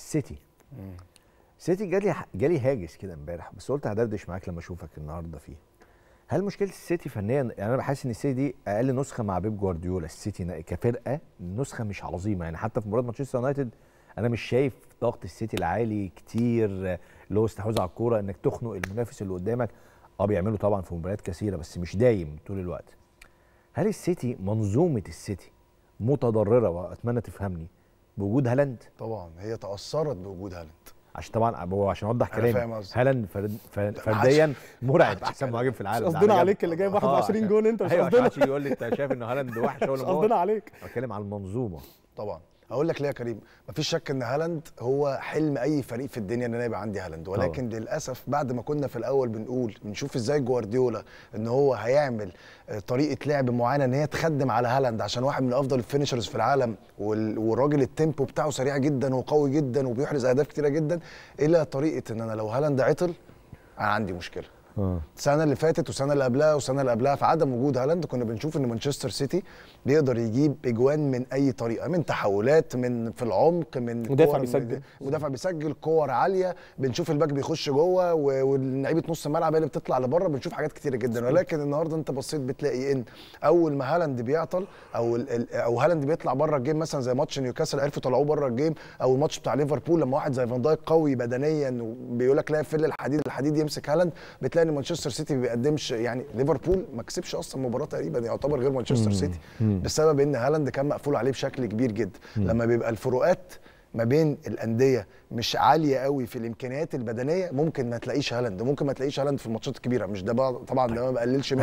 سيتي سيتي جالي جالي هاجس كده امبارح بس قلت هدردش معاك لما اشوفك النهارده فيه هل مشكله السيتي فنيا يعني انا بحس ان السيتي دي اقل نسخه مع بيب جوارديولا السيتي كفرقه نسخه مش عظيمه يعني حتى في مباراه مانشستر يونايتد انا مش شايف ضغط السيتي العالي كتير اللي هو استحوذ على الكوره انك تخنق المنافس اللي قدامك اه بيعملوا طبعا في مباريات كثيره بس مش دايم طول الوقت هل السيتي منظومه السيتي متضرره واتمنى تفهمني بوجود هالاند طبعا هي تاثرت بوجود هالاند عشان طبعا هو عشان اوضح كلامي هالاند فرديا مرعب احسن مهاجم في العالم قصدنا عليك اللي جايب 21 آه، جون انت مش أيوة، قصدنا ايوه يقول لي انت شايف ان هالاند وحش ولا قصدنا عليك بتكلم على المنظومه طبعا اقول لك ليه يا كريم مفيش شك ان هالاند هو حلم اي فريق في الدنيا ان انا يبقى عندي هالاند ولكن طبعا. للاسف بعد ما كنا في الاول بنقول بنشوف ازاي جوارديولا ان هو هيعمل آه، طريقه لعب معينه ان هي تخدم على هالاند عشان واحد من افضل الفينشرز في العالم والراجل التيمبو بتاعه سريع جدا وقوي جدا وبيحرز اهداف كتيره جدا الى طريقه ان انا لو هالاند عطل انا عندي مشكله السنه اللي فاتت والسنه اللي قبلها والسنه اللي قبلها في عدم وجود هالاند كنا بنشوف ان مانشستر سيتي بيقدر يجيب اجوان من اي طريقه من تحولات من في العمق من مدافع بيسجل مدافع بيسجل كور عاليه بنشوف الباك بيخش جوه ولعيبه نص الملعب اللي بتطلع لبره بنشوف حاجات كتيره جدا ولكن النهارده انت بصيت بتلاقي ان اول ما هالاند بيعطل او او هالاند بيطلع بره الجيم مثلا زي ماتش نيوكاسل عرفوا طلعوه بره الجيم او الماتش بتاع ليفربول لما واحد زي فان دايك قوي بدنيا وبيقول لك لا فل الحديد الحديد يمسك هالاند بتلاقي ان يعني مانشستر سيتي ما بيقدمش يعني ليفربول ما كسبش اصلا مباراه تقريبا يعتبر غير مانشستر سيتي بسبب ان هالاند كان مقفول عليه بشكل كبير جدا لما بيبقى الفروقات ما بين الانديه مش عاليه قوي في الامكانيات البدنيه ممكن ما تلاقيش هالاند ممكن ما تلاقيش هالاند في الماتشات الكبيره مش ده طبعا ده ما بقللش منه